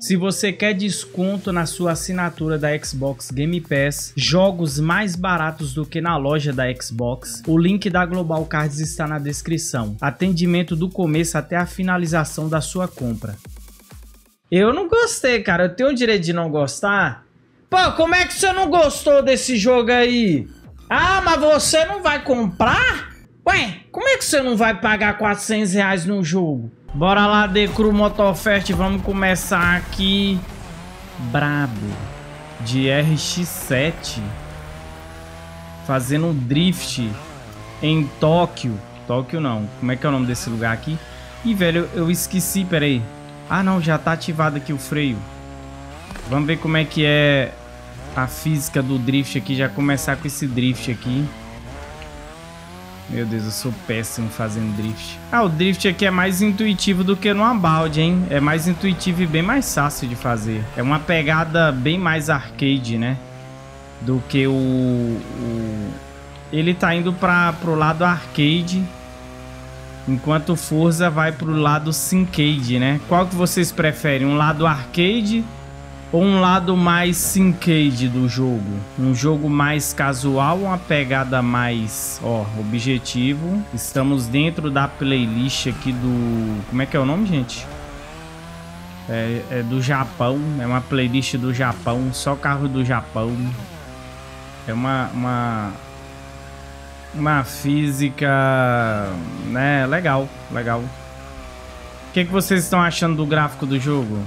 Se você quer desconto na sua assinatura da Xbox Game Pass, jogos mais baratos do que na loja da Xbox, o link da Global Cards está na descrição. Atendimento do começo até a finalização da sua compra. Eu não gostei, cara. Eu tenho o direito de não gostar? Pô, como é que você não gostou desse jogo aí? Ah, mas você não vai comprar? Ué, como é que você não vai pagar 400 reais no jogo? Bora lá, Decru Motofest, vamos começar aqui. Brabo. De RX-7. Fazendo um drift em Tóquio. Tóquio não. Como é que é o nome desse lugar aqui? Ih, velho, eu esqueci, peraí. Ah, não, já tá ativado aqui o freio. Vamos ver como é que é a física do drift aqui. Já começar com esse drift aqui. Meu Deus, eu sou péssimo fazendo drift. Ah, o drift aqui é mais intuitivo do que no balde, hein? É mais intuitivo e bem mais fácil de fazer. É uma pegada bem mais arcade, né? Do que o... o... Ele tá indo pra, pro lado arcade, enquanto o Forza vai pro lado syncade, né? Qual que vocês preferem? Um lado arcade ou um lado mais syncade do jogo, um jogo mais casual, uma pegada mais, ó, objetivo. Estamos dentro da playlist aqui do, como é que é o nome, gente? É, é do Japão, é uma playlist do Japão, só carro do Japão. É uma, uma uma física, né, legal, legal. O que, que vocês estão achando do gráfico do jogo?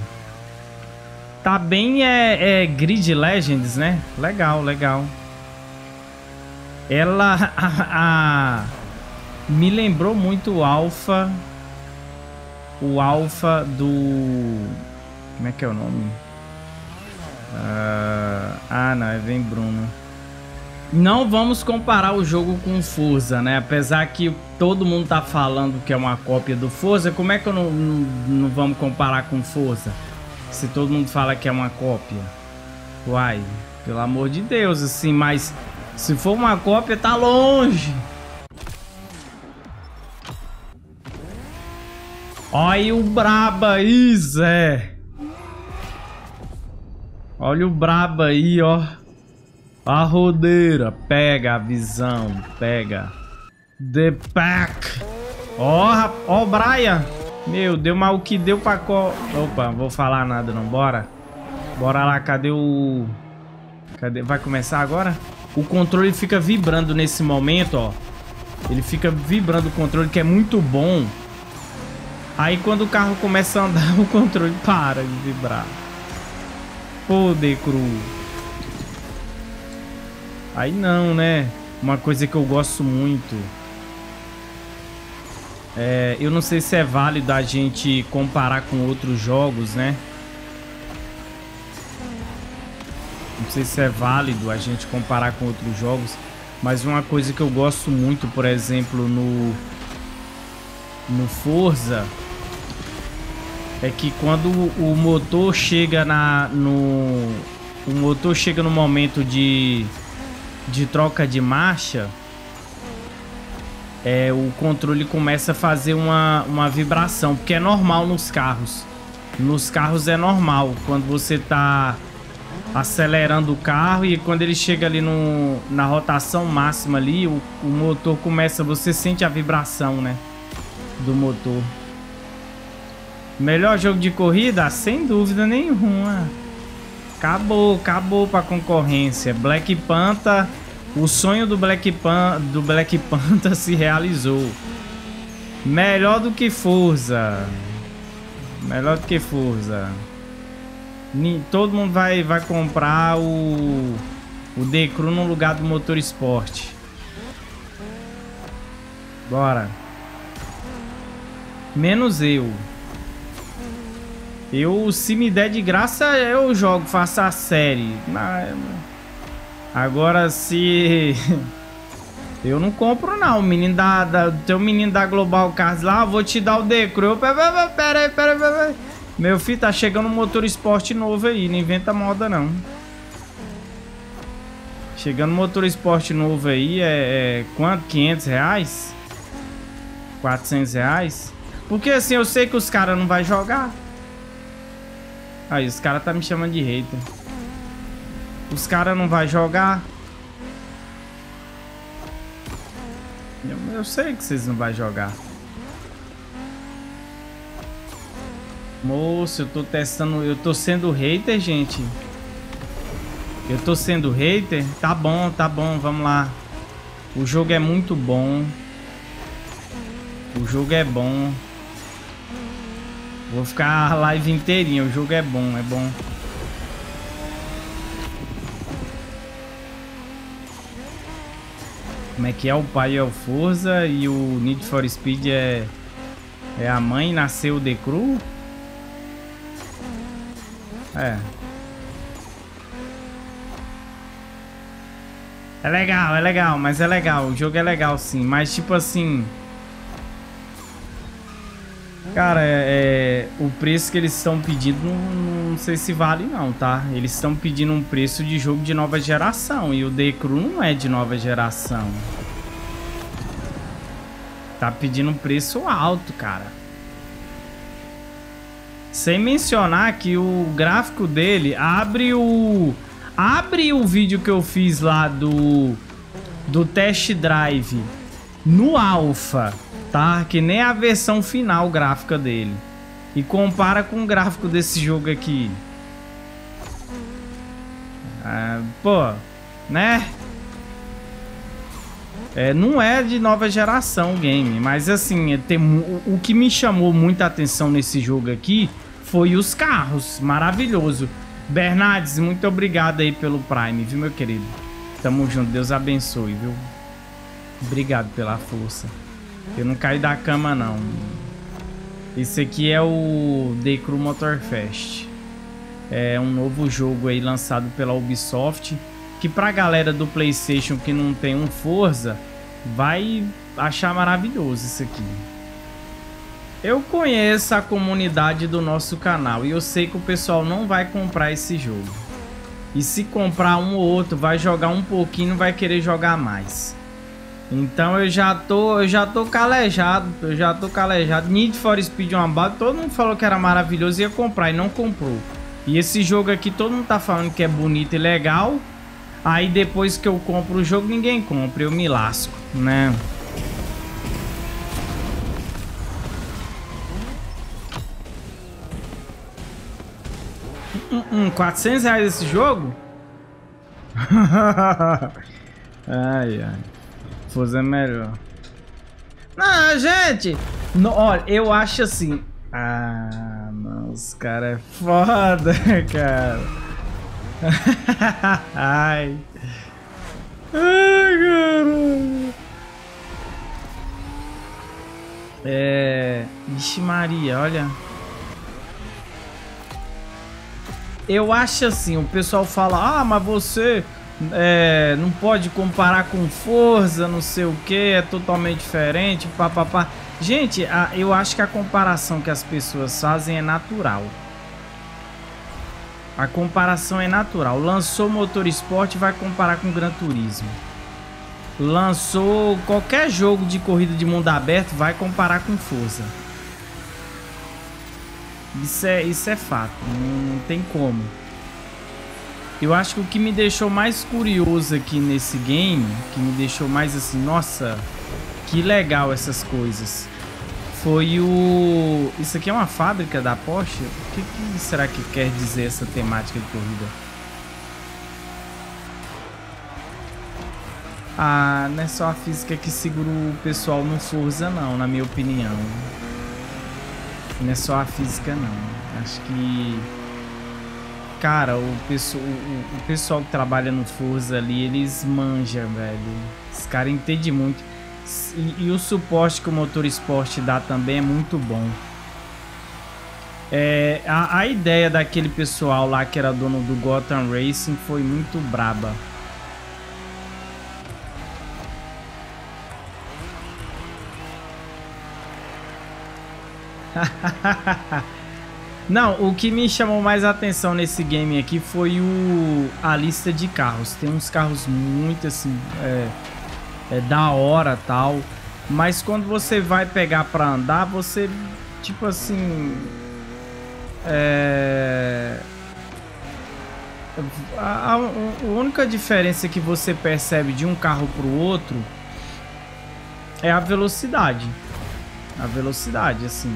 Tá bem é, é, Grid Legends, né? Legal, legal. Ela a, a, me lembrou muito o Alpha. O Alpha do. Como é que é o nome? Uh, ah, não, é vem Bruno. Não vamos comparar o jogo com o Forza, né? Apesar que todo mundo tá falando que é uma cópia do Forza, como é que eu não, não, não vamos comparar com o Forza? se todo mundo fala que é uma cópia? Uai, pelo amor de Deus, assim, mas se for uma cópia, tá longe. Olha o braba aí, Zé. Olha o braba aí, ó. A rodeira. Pega a visão. Pega. The Pack. Ó, ó o Brian. Meu, deu mal o que deu pra co... Opa, vou falar nada não, bora. Bora lá, cadê o... Cadê? Vai começar agora? O controle fica vibrando nesse momento, ó. Ele fica vibrando o controle, que é muito bom. Aí quando o carro começa a andar, o controle para de vibrar. Poder cru. Aí não, né? Uma coisa que eu gosto muito é, eu não sei se é válido a gente comparar com outros jogos, né? Não sei se é válido a gente comparar com outros jogos, mas uma coisa que eu gosto muito, por exemplo, no no Forza é que quando o motor chega na no o motor chega no momento de de troca de marcha, é, o controle começa a fazer uma, uma vibração, porque é normal nos carros. Nos carros é normal quando você tá acelerando o carro e quando ele chega ali no, na rotação máxima ali, o, o motor começa, você sente a vibração, né, do motor. Melhor jogo de corrida? Sem dúvida nenhuma. Acabou, acabou pra concorrência. Black Panther o sonho do Black, Pan, do Black Panther se realizou. Melhor do que Forza. Melhor do que Forza. Todo mundo vai, vai comprar o, o Decru no lugar do Motor Sport. Bora. Menos eu. Eu, se me der de graça, eu jogo, faço a série. Mas... Agora se... Eu não compro, não. O menino da... da teu menino da Global Cars lá, vou te dar o Decro. Eu... Pera, pera, pera, pera, Meu filho, tá chegando um motor esporte novo aí. Não inventa moda, não. Chegando motor esporte novo aí, é... é quanto? 500 reais? 400 reais? Porque assim, eu sei que os caras não vão jogar. Aí, os caras tá me chamando de hater. Os caras não vai jogar. Eu, eu, sei que vocês não vai jogar. Moço, eu tô testando... Eu tô sendo hater, gente. Eu tô sendo hater? Tá bom, tá bom, vamos lá. O jogo é muito bom. O jogo é bom. Vou ficar a live inteirinha. O jogo é bom, é bom. Como é que é? O pai é o Forza e o Need for Speed é. É a mãe nasceu de cru? É. É legal, é legal, mas é legal. O jogo é legal sim, mas tipo assim. Cara, é, é o preço que eles estão pedindo não, não sei se vale não, tá? Eles estão pedindo um preço de jogo de nova geração e o Decru não é de nova geração. Tá pedindo um preço alto, cara. Sem mencionar que o gráfico dele abre o abre o vídeo que eu fiz lá do do test drive no alpha, tá? Que nem a versão final gráfica dele. E compara com o gráfico desse jogo aqui. Ah, pô, né? É, não é de nova geração o game, mas assim, é, tem, o, o que me chamou muita atenção nesse jogo aqui foi os carros. Maravilhoso. Bernardes, muito obrigado aí pelo Prime, viu, meu querido? Tamo junto, Deus abençoe, viu? Obrigado pela força. Eu não caí da cama, não. Esse aqui é o The Crew Motorfest. É um novo jogo aí lançado pela Ubisoft, que pra galera do PlayStation que não tem um Forza, vai achar maravilhoso isso aqui. Eu conheço a comunidade do nosso canal e eu sei que o pessoal não vai comprar esse jogo. E se comprar um ou outro, vai jogar um pouquinho, vai querer jogar mais. Então eu já tô, eu já tô calejado, eu já tô calejado. Need for Speed é uma bala, todo mundo falou que era maravilhoso e ia comprar e não comprou. E esse jogo aqui todo mundo tá falando que é bonito e legal. Aí depois que eu compro o jogo, ninguém compra, eu me lasco, né? hum, 400 hum, reais esse jogo? ai, ai. Confuso é melhor. Não, gente! No, olha, eu acho assim... Ah, mano, os caras é foda, cara. Ai. Ai, caralho. É... Vixe Maria, olha. Eu acho assim, o pessoal fala, ah, mas você é, não pode comparar com força, não sei o que, é totalmente diferente, papapá. Gente, a, eu acho que a comparação que as pessoas fazem é natural. A comparação é natural. Lançou motor esporte, vai comparar com Gran Turismo. Lançou qualquer jogo de corrida de mundo aberto, vai comparar com força. Isso é, isso é fato, não, não tem como. Eu acho que o que me deixou mais curioso aqui nesse game, que me deixou mais assim, nossa, que legal essas coisas, foi o... Isso aqui é uma fábrica da Porsche? O que, que será que quer dizer essa temática de corrida? Ah, não é só a física que segura o pessoal no Forza não, na minha opinião. Não é só a física não. Acho que Cara, o pessoal, o, pessoal que trabalha no Forza ali, eles manjam, velho. os caras entendem muito. E, e, o suporte que o motor esporte dá também é muito bom. É, a, a, ideia daquele pessoal lá que era dono do Gotham Racing foi muito braba. Hahaha Não, o que me chamou mais a atenção nesse game aqui foi o, a lista de carros. Tem uns carros muito assim, é, é da hora tal. Mas quando você vai pegar pra andar, você, tipo assim. É. A, a, a única diferença que você percebe de um carro pro outro é a velocidade. A velocidade, assim.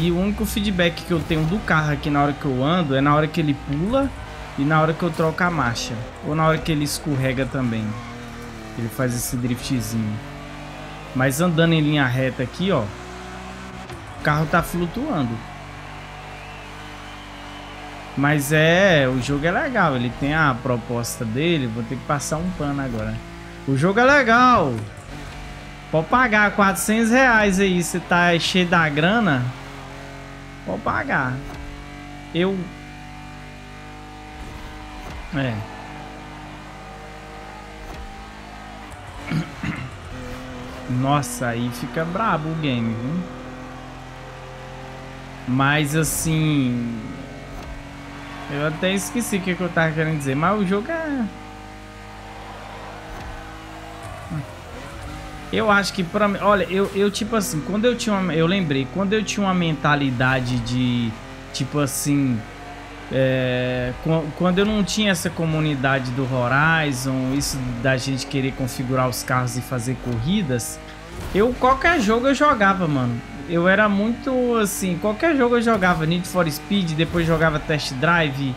E o único feedback que eu tenho do carro aqui é na hora que eu ando é na hora que ele pula e na hora que eu troco a marcha. Ou na hora que ele escorrega também. Ele faz esse driftzinho. Mas andando em linha reta aqui, ó. O carro tá flutuando. Mas é, o jogo é legal, ele tem a proposta dele, vou ter que passar um pano agora. O jogo é legal. Pode pagar 400 reais aí, você tá cheio da grana, Vou pagar. Eu... É. Nossa, aí fica brabo o game, viu? Mas assim... Eu até esqueci o que eu tava querendo dizer, mas o jogo é... Eu acho que para olha, eu, eu tipo assim, quando eu tinha uma, eu lembrei, quando eu tinha uma mentalidade de tipo assim, é, quando eu não tinha essa comunidade do Horizon, isso da gente querer configurar os carros e fazer corridas, eu qualquer jogo eu jogava, mano. Eu era muito assim, qualquer jogo eu jogava Need for Speed, depois jogava Test Drive,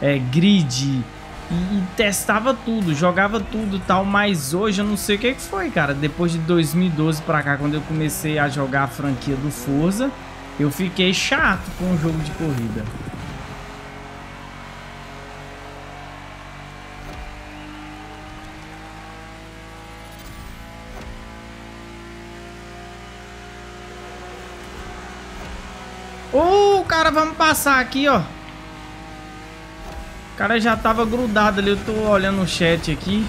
é, Grid, e, e, testava tudo, jogava tudo tal, mas hoje eu não sei o que, que foi, cara. Depois de 2012 pra cá, quando eu comecei a jogar a franquia do Forza, eu fiquei chato com o jogo de corrida. Ô, oh, cara, vamos passar aqui, ó cara já tava grudado ali. Eu tô olhando o chat aqui.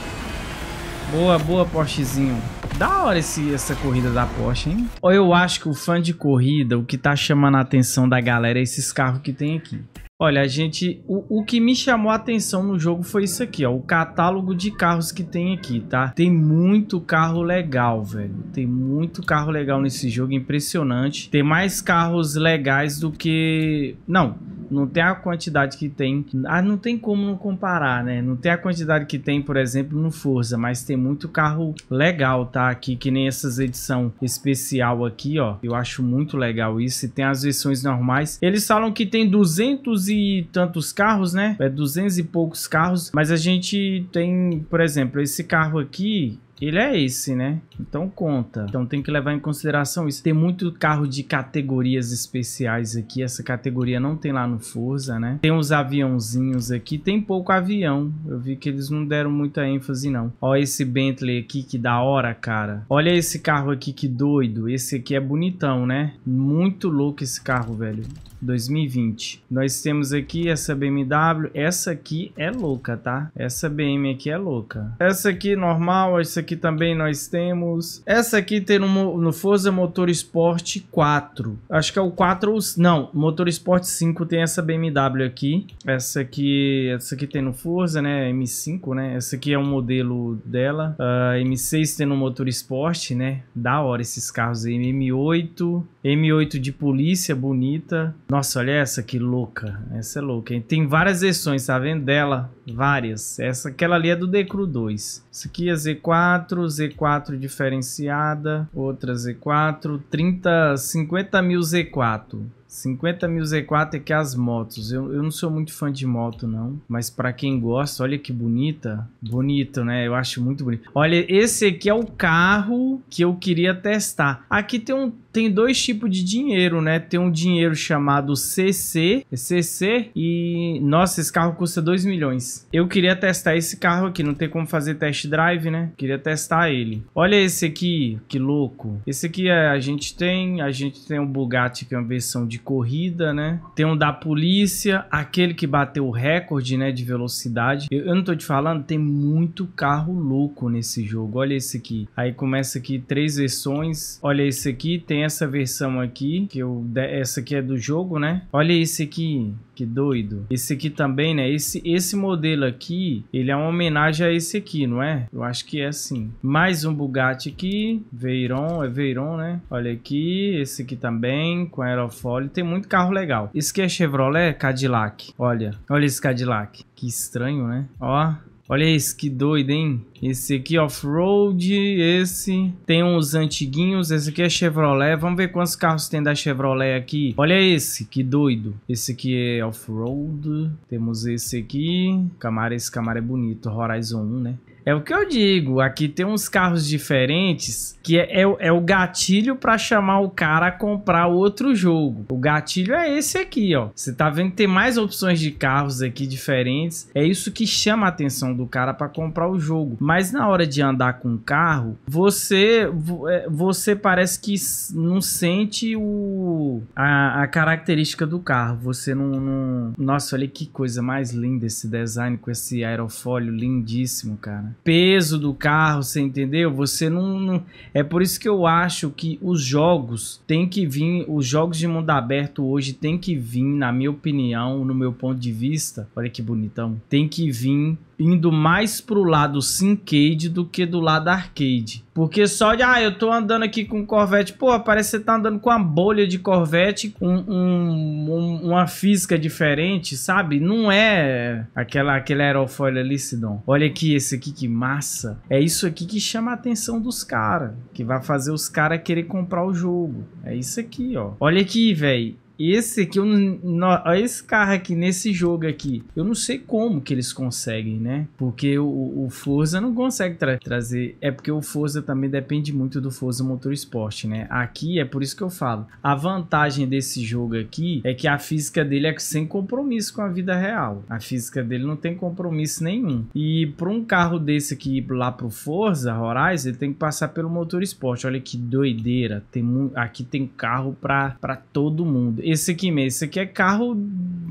Boa, boa, Porschezinho. Da hora esse, essa corrida da Porsche, hein? Ou eu acho que o fã de corrida, o que tá chamando a atenção da galera é esses carros que tem aqui. Olha, a gente... O, o que me chamou a atenção no jogo foi isso aqui, ó. O catálogo de carros que tem aqui, tá? Tem muito carro legal, velho. Tem muito carro legal nesse jogo, impressionante. Tem mais carros legais do que... Não, não tem a quantidade que tem. Ah, não tem como não comparar, né? Não tem a quantidade que tem, por exemplo, no Forza, mas tem muito carro legal, tá? Aqui, que nem essas edição especial aqui, ó. Eu acho muito legal isso. E tem as versões normais. Eles falam que tem duzentos e tantos carros, né? É duzentos e poucos carros, mas a gente tem, por exemplo, esse carro aqui, ele é esse, né? Então conta. Então tem que levar em consideração isso. Tem muito carro de categorias especiais aqui. Essa categoria não tem lá no Forza, né? Tem uns aviãozinhos aqui. Tem pouco avião. Eu vi que eles não deram muita ênfase, não. Ó esse Bentley aqui, que da hora, cara. Olha esse carro aqui, que doido. Esse aqui é bonitão, né? Muito louco esse carro, velho. 2020. Nós temos aqui essa BMW, essa aqui é louca, tá? Essa BM aqui é louca. Essa aqui normal, essa aqui também nós temos. Essa aqui tem no, no Forza Motorsport 4. Acho que é o 4 ou... Não, Motorsport 5 tem essa BMW aqui. Essa aqui, essa aqui tem no Forza, né? M5, né? Essa aqui é o modelo dela. Uh, ah, M6 tem no Motorsport, né? Da hora esses carros aí. M8, M8 de polícia, bonita. Nossa, olha essa que louca. Essa é louca, hein? Tem várias versões, tá vendo? Dela, várias. Essa, aquela ali é do Decru 2. Isso aqui é Z4, Z4 diferenciada, outra Z4, 30, 50 mil Z4. 50 mil Z4 é que é as motos. Eu, eu não sou muito fã de moto, não. Mas para quem gosta, olha que bonita. Bonito, né? Eu acho muito bonito. Olha, esse aqui é o carro que eu queria testar. Aqui tem um tem dois tipos de dinheiro, né? Tem um dinheiro chamado CC, CC é e nossa, esse carro custa 2 milhões. Eu queria testar esse carro aqui, não tem como fazer test drive, né? Queria testar ele. Olha esse aqui, que louco. Esse aqui é, a gente tem, a gente tem um Bugatti que é uma versão de corrida, né? Tem um da polícia, aquele que bateu o recorde, né, de velocidade. Eu, eu não tô te falando, tem muito carro louco nesse jogo. Olha esse aqui. Aí começa aqui três versões. Olha esse aqui, tem tem essa versão aqui, que eu, essa aqui é do jogo, né? Olha esse aqui, que doido. Esse aqui também, né? Esse, esse modelo aqui, ele é uma homenagem a esse aqui, não é? Eu acho que é assim. Mais um Bugatti aqui, Veyron, é Veyron, né? Olha aqui, esse aqui também, com aerofólio. Tem muito carro legal. Esse aqui é Chevrolet Cadillac, olha. Olha esse Cadillac. Que estranho, né? Ó, olha esse, que doido, hein? Esse aqui off-road, esse tem uns antiguinhos, esse aqui é Chevrolet. Vamos ver quantos carros tem da Chevrolet aqui. Olha esse, que doido. Esse aqui é off-road. Temos esse aqui. Camaro, esse Camaro é bonito, Horizon 1, né? É o que eu digo, aqui tem uns carros diferentes que é, é, é o gatilho para chamar o cara a comprar outro jogo. O gatilho é esse aqui, ó. Você tá vendo que tem mais opções de carros aqui diferentes. É isso que chama a atenção do cara para comprar o jogo. Mas na hora de andar com o carro, você é, você parece que não sente o, a, a característica do carro. Você não, não, Nossa, olha que coisa mais linda esse design com esse aerofólio lindíssimo, cara. Peso do carro, você entendeu? Você não, não... É por isso que eu acho que os jogos tem que vir. Os jogos de mundo aberto hoje tem que vir, na minha opinião, no meu ponto de vista. Olha que bonitão. Tem que vir indo mais pro lado Syncade do que do lado arcade. Porque só de, ah, eu tô andando aqui com Corvette, pô, parece que você tá andando com uma bolha de Corvette, com um, um, uma física diferente, sabe? Não é aquela, aquele aerofólio ali, Sidon. Olha aqui, esse aqui que massa. É isso aqui que chama a atenção dos caras, que vai fazer os caras querer comprar o jogo. É isso aqui, ó. Olha aqui, velho esse aqui, eu não, esse carro aqui, nesse jogo aqui, eu não sei como que eles conseguem, né? Porque o, o Forza não consegue tra trazer. É porque o Forza também depende muito do Forza Motorsport, né? Aqui é por isso que eu falo. A vantagem desse jogo aqui é que a física dele é sem compromisso com a vida real. A física dele não tem compromisso nenhum. E para um carro desse aqui lá pro Forza Horizon, ele tem que passar pelo Motorsport. Olha que doideira. Tem, aqui tem carro para todo mundo esse aqui mesmo. Esse aqui é carro.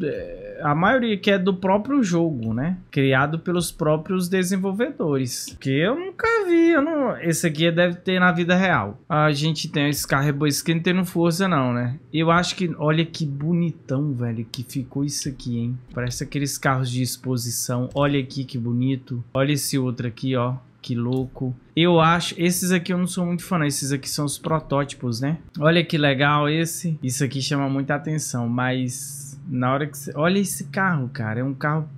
É, a maioria que é do próprio jogo, né? Criado pelos próprios desenvolvedores. Que eu nunca vi. Eu não... Esse aqui deve ter na vida real. A gente tem esse carro é que não tem no Forza, não, né? Eu acho que. Olha que bonitão, velho, que ficou isso aqui, hein? Parece aqueles carros de exposição. Olha aqui que bonito. Olha esse outro aqui, ó. Que louco. Eu acho. Esses aqui eu não sou muito fã, Esses aqui são os protótipos, né? Olha que legal esse. Isso aqui chama muita atenção, mas. Na hora que você. Olha esse carro, cara. É um carro.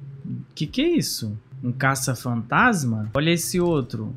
Que que é isso? Um caça-fantasma? Olha esse outro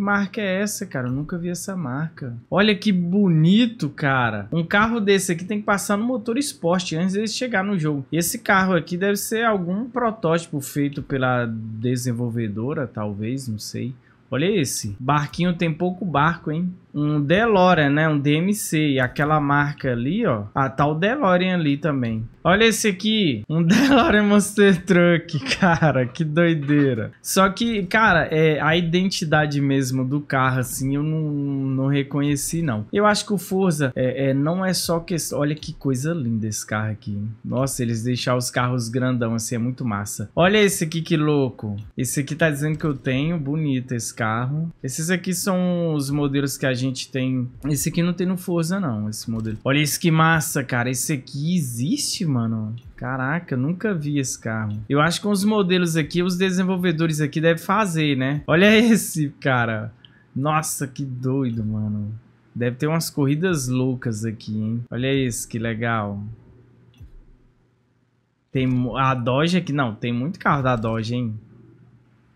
marca é essa, cara? Eu nunca vi essa marca. Olha que bonito, cara. Um carro desse aqui tem que passar no motor esporte antes de chegar no jogo. Esse carro aqui deve ser algum protótipo feito pela desenvolvedora, talvez, não sei. Olha esse. Barquinho tem pouco barco, hein? um DeLorean, né? Um DMC. Aquela marca ali, ó. Ah, tá o DeLorean ali também. Olha esse aqui. Um DeLorean Monster Truck, cara. Que doideira. Só que, cara, é, a identidade mesmo do carro, assim, eu não, não reconheci, não. Eu acho que o Forza é, é não é só questão... Olha que coisa linda esse carro aqui. Nossa, eles deixaram os carros grandão, assim, é muito massa. Olha esse aqui, que louco. Esse aqui tá dizendo que eu tenho. Bonito esse carro. Esses aqui são os modelos que a gente gente tem... Esse aqui não tem no Forza, não, esse modelo. Olha isso que massa, cara. Esse aqui existe, mano. Caraca, nunca vi esse carro. Eu acho que os modelos aqui, os desenvolvedores aqui devem fazer, né? Olha esse, cara. Nossa, que doido, mano. Deve ter umas corridas loucas aqui, hein? Olha esse, que legal. Tem a Dodge aqui. Não, tem muito carro da Dodge, hein?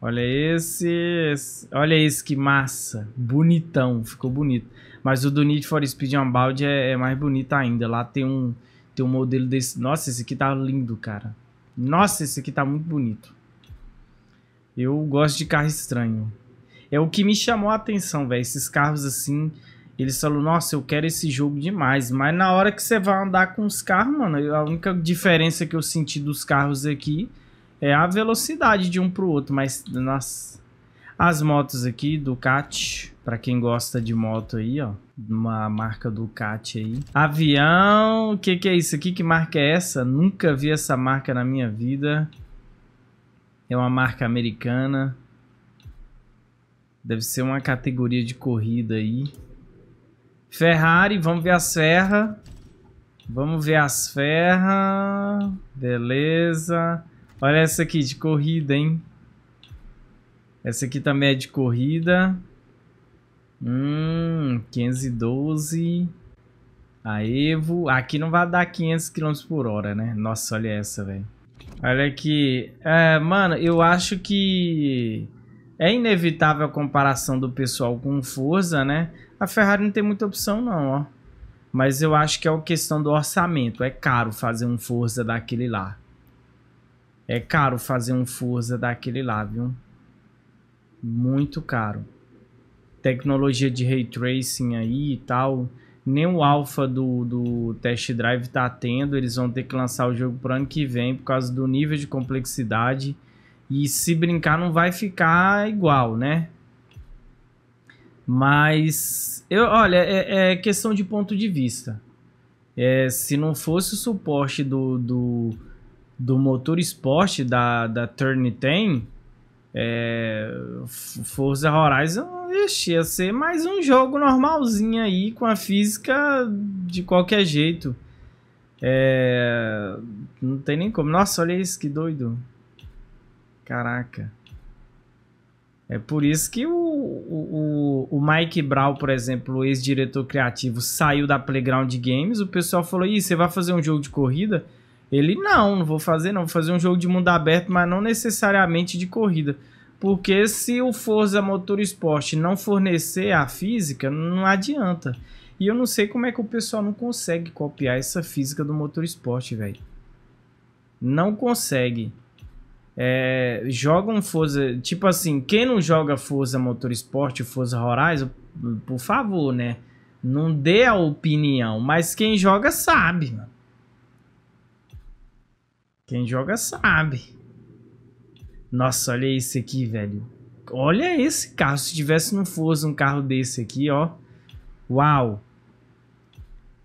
Olha esse, esse. Olha esse que massa. Bonitão, ficou bonito. Mas o do Need for Speed Unbound é, é mais bonito ainda. Lá tem um, tem um modelo desse. Nossa, esse aqui tá lindo, cara. Nossa, esse aqui tá muito bonito. Eu gosto de carro estranho. É o que me chamou a atenção, velho. Esses carros assim. Eles falam, nossa, eu quero esse jogo demais. Mas na hora que você vai andar com os carros, mano, a única diferença que eu senti dos carros aqui é a velocidade de um pro outro, mas nas as motos aqui Ducati, para quem gosta de moto aí, ó, uma marca Ducati aí. Avião, o que que é isso aqui? Que marca é essa? Nunca vi essa marca na minha vida. É uma marca americana. Deve ser uma categoria de corrida aí. Ferrari, vamos ver as ferras. Vamos ver as ferras. Beleza. Olha essa aqui de corrida, hein? Essa aqui também é de corrida. Hum, 512. A Evo. Aqui não vai dar 500 km por hora, né? Nossa, olha essa, velho. Olha aqui. É, mano, eu acho que é inevitável a comparação do pessoal com Forza, né? A Ferrari não tem muita opção, não, ó. Mas eu acho que é uma questão do orçamento. É caro fazer um Forza daquele lá. É caro fazer um Forza daquele lá, viu? Muito caro. Tecnologia de ray tracing aí e tal. Nem o alpha do, do test drive tá tendo. Eles vão ter que lançar o jogo pro ano que vem por causa do nível de complexidade. E se brincar, não vai ficar igual, né? Mas, eu, olha, é, é questão de ponto de vista. É, se não fosse o suporte do, do do motor esporte da, da Turn 10, é, Forza Horizon ixi, ia ser mais um jogo normalzinho aí, com a física de qualquer jeito. É, não tem nem como. Nossa, olha isso, que doido. Caraca. É por isso que o, o, o Mike Brown, por exemplo, o ex-diretor criativo, saiu da Playground Games. O pessoal falou: Ih, você vai fazer um jogo de corrida? Ele, não, não vou fazer, não. Vou fazer um jogo de mundo aberto, mas não necessariamente de corrida. Porque se o Forza Motorsport não fornecer a física, não adianta. E eu não sei como é que o pessoal não consegue copiar essa física do Motorsport, velho. Não consegue. É, joga um Forza. Tipo assim, quem não joga Forza Motorsport, Forza Horizon, por favor, né? Não dê a opinião. Mas quem joga sabe, mano. Quem joga sabe. Nossa, olha esse aqui, velho. Olha esse carro. Se tivesse não fosse um carro desse aqui, ó. Uau.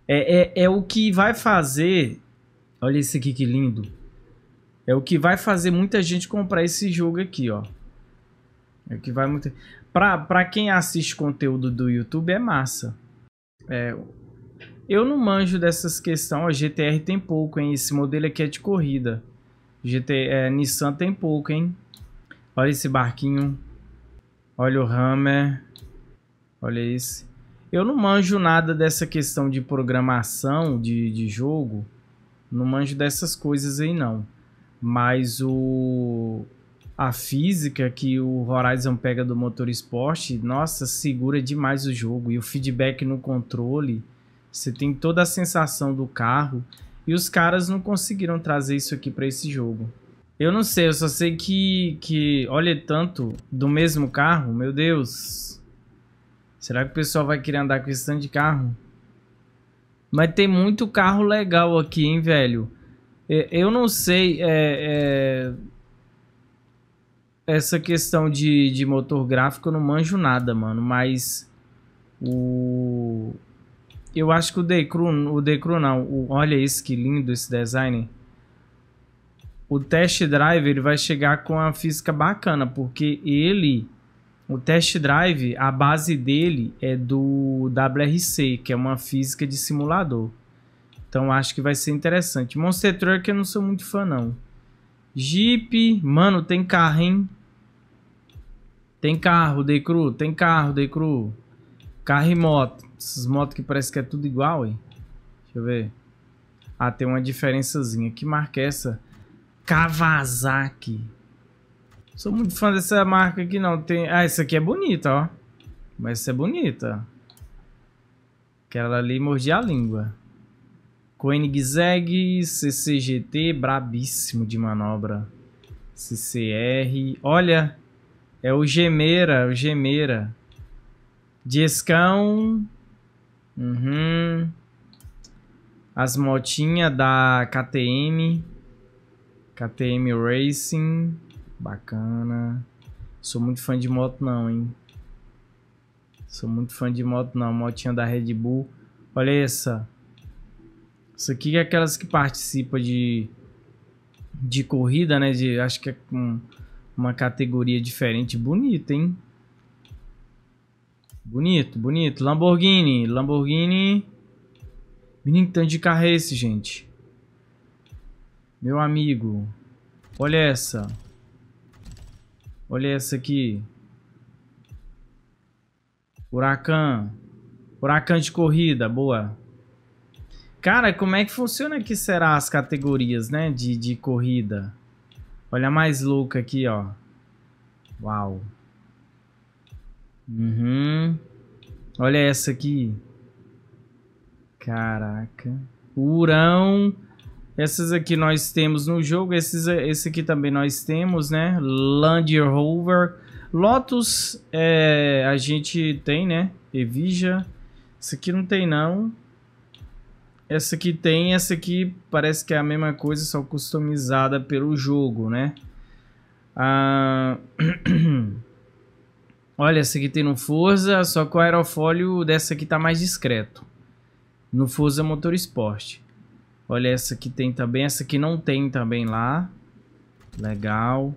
É, é, é o que vai fazer... Olha esse aqui que lindo. É o que vai fazer muita gente comprar esse jogo aqui, ó. É o que vai muito... Pra, pra quem assiste conteúdo do YouTube, é massa. É, eu não manjo dessas questões. A GTR tem pouco, hein? Esse modelo aqui é de corrida. GT, é, Nissan tem pouco, hein? Olha esse barquinho. Olha o Hammer. Olha esse. Eu não manjo nada dessa questão de programação de, de jogo. Não manjo dessas coisas aí, não. Mas o a física que o Horizon pega do motor nossa, segura demais o jogo. E o feedback no controle você tem toda a sensação do carro e os caras não conseguiram trazer isso aqui para esse jogo. Eu não sei, eu só sei que, que olha tanto do mesmo carro, meu Deus. Será que o pessoal vai querer andar com esse tanto de carro? Mas tem muito carro legal aqui, hein, velho? É, eu não sei é, é... essa questão de, de motor gráfico, eu não manjo nada, mano. Mas o eu acho que o Decru, o Decru não, o, olha isso que lindo esse design. O test drive ele vai chegar com a física bacana, porque ele, o test drive, a base dele é do WRC, que é uma física de simulador. Então acho que vai ser interessante. Monster Truck eu não sou muito fã não. Jeep, mano, tem carro, hein? Tem carro, Decru, tem carro, Decru. Carro e moto. Essas motos que parece que é tudo igual, hein? Deixa eu ver. Ah, tem uma diferençazinha. Que marca é essa? Kawasaki. Sou muito fã dessa marca aqui, não. Tem... Ah, essa aqui é bonita, ó. Mas essa é bonita. Aquela ali mordia a língua. Koenigsegg, CCGT, brabíssimo de manobra. CCR. Olha, é o Gemeira, o Gemeira. Discão. Uhum. As motinhas da KTM. KTM Racing. Bacana. Sou muito fã de moto não, hein? Sou muito fã de moto não. Motinha da Red Bull. Olha essa. Isso aqui é aquelas que participam de, de corrida, né? De, acho que é com uma categoria diferente. Bonita, hein? Bonito, bonito. Lamborghini, Lamborghini. Menino, tanto de carro é esse, gente? Meu amigo. Olha essa. Olha essa aqui. Huracan. Huracan de corrida, boa. Cara, como é que funciona aqui, será, as categorias, né, de, de corrida? Olha mais louca aqui, ó. Uau. Uhum. Olha essa aqui. Caraca. Urão. Essas aqui nós temos no jogo. Esses, esse aqui também nós temos, né? Land Rover. Lotus, é, a gente tem, né? Evija. Essa aqui não tem, não. Essa aqui tem. Essa aqui parece que é a mesma coisa, só customizada pelo jogo, né? Ah... Olha, essa aqui tem no Forza, só que o aerofólio dessa aqui tá mais discreto. No Forza Motor Olha, essa aqui tem também. Essa aqui não tem também lá. Legal.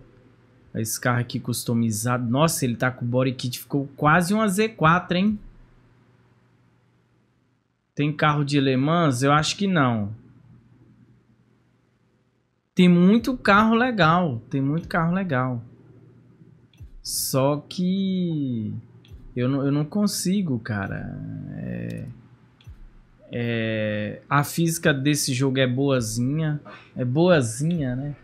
Esse carro aqui customizado. Nossa, ele tá com o body kit. Ficou quase uma Z4, hein? Tem carro de Le Mans? Eu acho que não. Tem muito carro legal. Tem muito carro legal. Só que eu não, eu não consigo, cara. É, é, a física desse jogo é boazinha. É boazinha, né?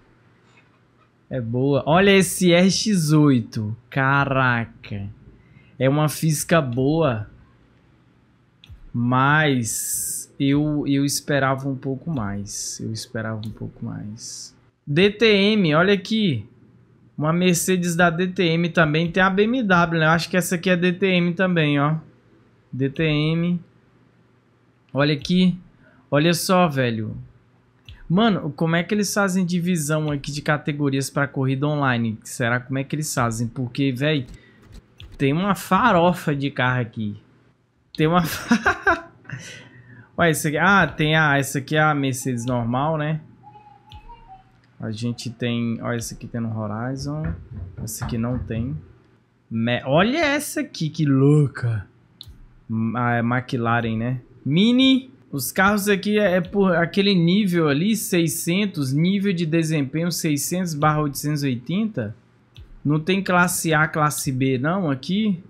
É boa. Olha esse RX8. Caraca. É uma física boa. Mas eu, eu esperava um pouco mais. Eu esperava um pouco mais. DTM, olha aqui. Uma Mercedes da DTM também. Tem a BMW, né? Eu acho que essa aqui é DTM também, ó. DTM. Olha aqui. Olha só, velho. Mano, como é que eles fazem divisão aqui de categorias para corrida online? Será como é que eles fazem? Porque, velho, tem uma farofa de carro aqui. Tem uma... Ué, essa aqui... Ah, tem a... Essa aqui é a Mercedes normal, né? A gente tem. Olha, esse aqui tem no Horizon. esse aqui não tem. Me... Olha essa aqui, que louca! A McLaren, né? Mini. Os carros aqui é, é por aquele nível ali, 600, nível de desempenho 600 barra 880. Não tem classe A, classe B não aqui.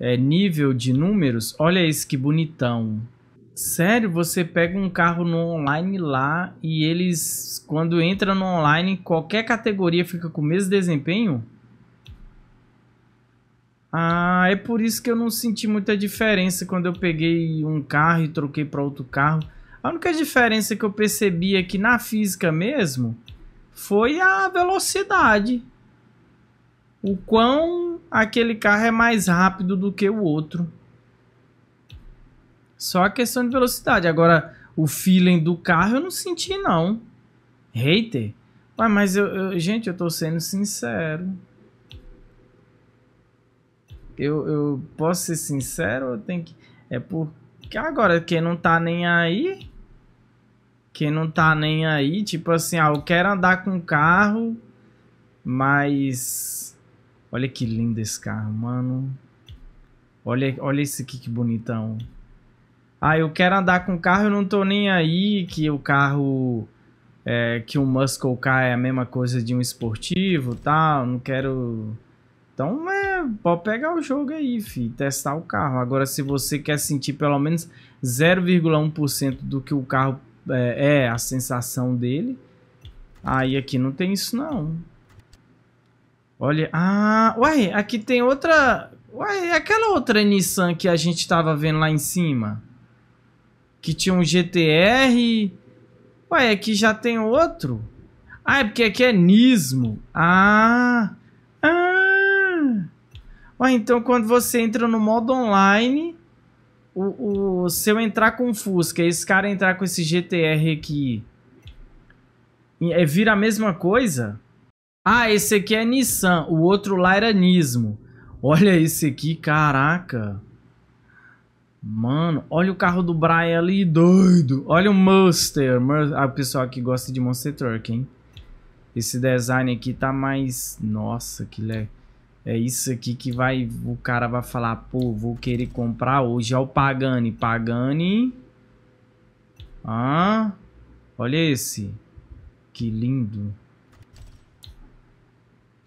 É nível de números. Olha esse que bonitão. Sério, você pega um carro no online lá e eles, quando entra no online, qualquer categoria fica com o mesmo desempenho? Ah, é por isso que eu não senti muita diferença quando eu peguei um carro e troquei para outro carro. A única diferença que eu percebi aqui é na física mesmo foi a velocidade. O quão aquele carro é mais rápido do que o outro. Só a questão de velocidade. Agora, o feeling do carro eu não senti, não. Hater? Ué, mas eu, eu, gente, eu tô sendo sincero. Eu, eu posso ser sincero ou tem que. É porque agora, quem não tá nem aí. Quem não tá nem aí, tipo assim, ah, eu quero andar com carro, mas. Olha que lindo esse carro, mano. Olha, olha esse aqui que bonitão ah, eu quero andar com o carro, eu não tô nem aí que o carro é, que um muscle car é a mesma coisa de um esportivo, tá? não quero então é, pode pegar o jogo aí, fi, testar o carro. Agora, se você quer sentir pelo menos 0,1% do que o carro é, é, a sensação dele, aí aqui não tem isso não. Olha, ah, uai, aqui tem outra, uai, aquela outra Nissan que a gente tava vendo lá em cima que tinha um GTR. Ué, aqui já tem outro. Ah, é porque aqui é Nismo. Ah. Ah. Ué, então quando você entra no modo online, o, o, se eu entrar com Fusca esse cara entrar com esse GTR aqui, é, vira a mesma coisa? Ah, esse aqui é Nissan, o outro lá era Nismo. Olha esse aqui, caraca. Mano, olha o carro do Brian ali, doido. Olha o Monster. Ah, pessoa pessoal que gosta de Monster Truck, hein? Esse design aqui tá mais... Nossa, que legal. É isso aqui que vai... O cara vai falar, pô, vou querer comprar hoje. Olha o Pagani. Pagani... Ah, olha esse. Que lindo.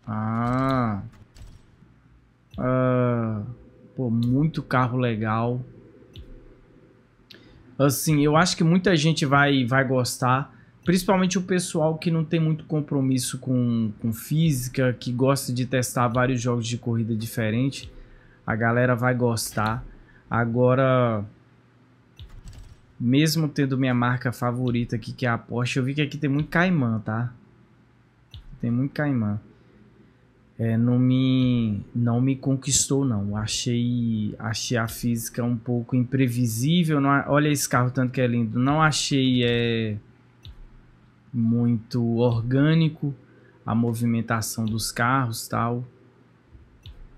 Ah... ah pô, muito carro legal. Assim, eu acho que muita gente vai, vai gostar, principalmente o pessoal que não tem muito compromisso com, com física, que gosta de testar vários jogos de corrida diferente. A galera vai gostar. Agora, mesmo tendo minha marca favorita aqui, que é a Porsche, eu vi que aqui tem muito Caimã, tá? Tem muito Caimã é, não me não me conquistou não. Achei achei a física um pouco imprevisível. Não, olha esse carro tanto que é lindo. Não achei é, muito orgânico a movimentação dos carros tal.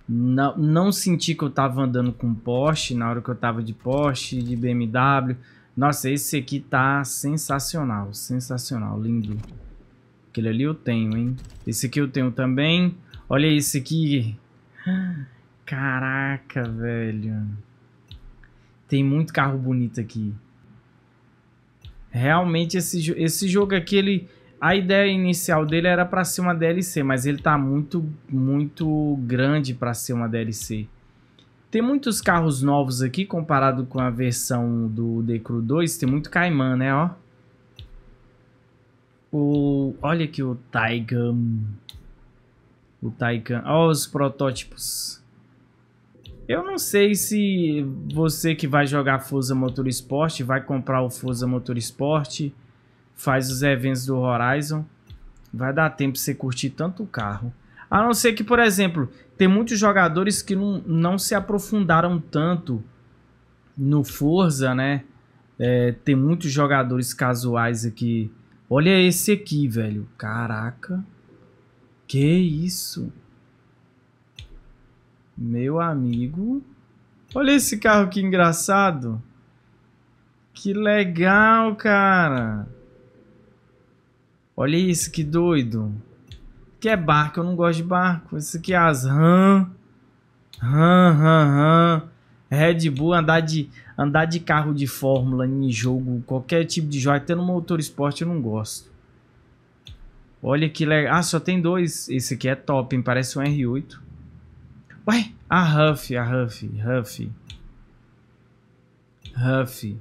Não, não senti que eu tava andando com Porsche na hora que eu tava de Porsche, de BMW. Nossa, esse aqui tá sensacional, sensacional, lindo. Aquele ali eu tenho, hein? Esse aqui eu tenho também. Olha isso aqui. Caraca, velho. Tem muito carro bonito aqui. Realmente, esse, esse jogo aqui, ele, a ideia inicial dele era para ser uma DLC, mas ele tá muito, muito grande para ser uma DLC. Tem muitos carros novos aqui, comparado com a versão do The Crew 2. Tem muito Cayman, né, ó. O, olha aqui o Taigan. O Taikan, Olha os protótipos. Eu não sei se você que vai jogar Forza Motorsport vai comprar o Forza Motorsport, faz os eventos do Horizon, vai dar tempo você curtir tanto o carro. A não ser que, por exemplo, tem muitos jogadores que não, não se aprofundaram tanto no Forza, né? É, tem muitos jogadores casuais aqui. Olha esse aqui, velho. Caraca. Que isso? Meu amigo. Olha esse carro que engraçado. Que legal, cara. Olha isso, que doido. Que é barco, eu não gosto de barco. Isso aqui é as RAM. RAM, RAM, RAM. Red Bull andar de, andar de carro de fórmula em jogo, qualquer tipo de jogo, até no motor esporte eu não gosto. Olha que legal. Ah, só tem dois. Esse aqui é top, hein? Parece um R8. Ué, a Huff, a Huff, Huff. Huff.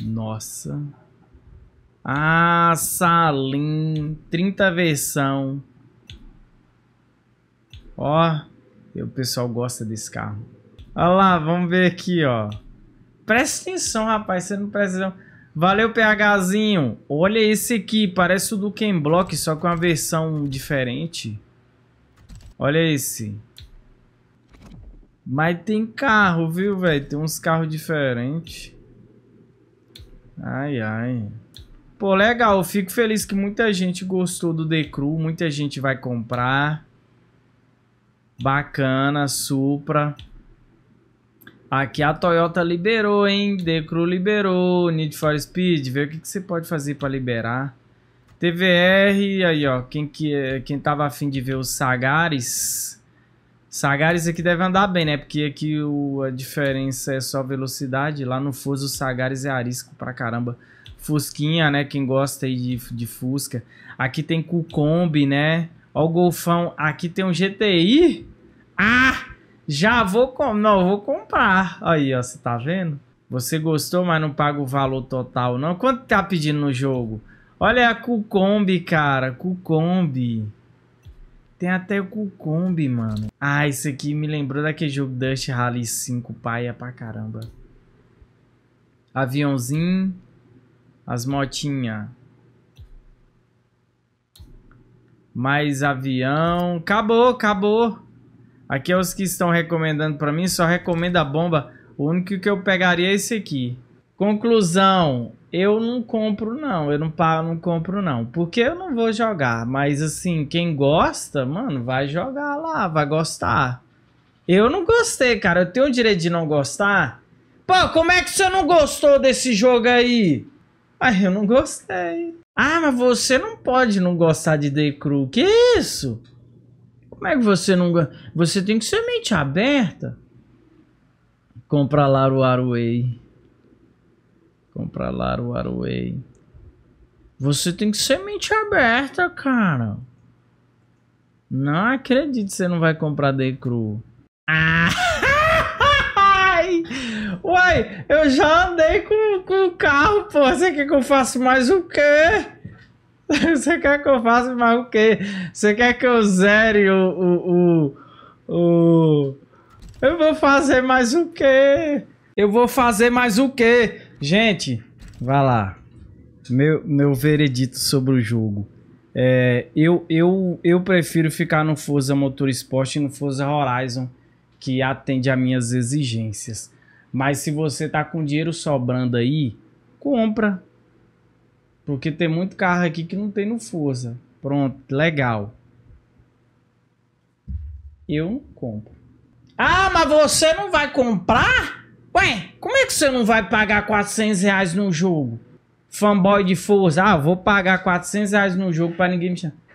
Nossa. Ah, Salim. 30 versão. Ó. E o pessoal gosta desse carro. Olha lá, vamos ver aqui, ó. Presta atenção, rapaz. Você não precisa... Valeu, PHzinho. Olha esse aqui, parece o do Ken Block, só com uma versão diferente. Olha esse. Mas tem carro, viu, velho? Tem uns carros diferentes. Ai, ai. Pô, legal. Fico feliz que muita gente gostou do The Crew. Muita gente vai comprar. Bacana, Supra. Aqui a Toyota liberou, hein? Decru liberou, Need for Speed. Vê o que, que você pode fazer para liberar. TVR, aí ó, quem, que, é, quem tava afim de ver os Sagares... Sagares aqui deve andar bem, né? Porque aqui o, a diferença é só velocidade. Lá no Fuso, o Sagares é arisco pra caramba. Fusquinha, né? Quem gosta aí de, de Fusca. Aqui tem Cucombi, né? Ó o Golfão. Aqui tem um GTI. Ah! Já vou com... não, vou comprar. Aí, ó, você tá vendo? Você gostou, mas não paga o valor total, não. Quanto tá pedindo no jogo? Olha a Cucombi, cara. Cucombi. Tem até o Cucombi, mano. Ah, isso aqui me lembrou daquele jogo Dust Rally 5, paia pra caramba. Aviãozinho. As motinha. Mais avião. Acabou, acabou. Aqui é os que estão recomendando para mim, só recomenda a bomba. O único que eu pegaria é esse aqui. Conclusão, eu não compro não, eu não pago, não compro não, porque eu não vou jogar, mas assim, quem gosta, mano, vai jogar lá, vai gostar. Eu não gostei, cara, eu tenho o direito de não gostar? Pô, como é que você não gostou desse jogo aí? Ai, eu não gostei. Ah, mas você não pode não gostar de The Crew, que isso? Como é que você não. Você tem que ser mente aberta. Comprar lá o Aruei. Comprar lá o Aruei. Você tem que ser mente aberta, cara. Não acredito que você não vai comprar de cru. Ah! Uai, eu já andei com o carro, pô. Você quer que eu faça mais o quê? Você quer que eu faça mais o quê? Você quer que eu zere o, o, o, o... Eu vou fazer mais o quê? Eu vou fazer mais o quê? Gente, vai lá. Meu, meu veredito sobre o jogo. É, eu, eu, eu prefiro ficar no Forza Motorsport e no Forza Horizon, que atende às minhas exigências. Mas se você tá com dinheiro sobrando aí, compra porque tem muito carro aqui que não tem no Forza. Pronto, legal. Eu não compro. Ah, mas você não vai comprar? Ué, como é que você não vai pagar 400 reais no jogo? Fanboy de Forza. Ah, vou pagar 400 reais no jogo pra ninguém me chamar.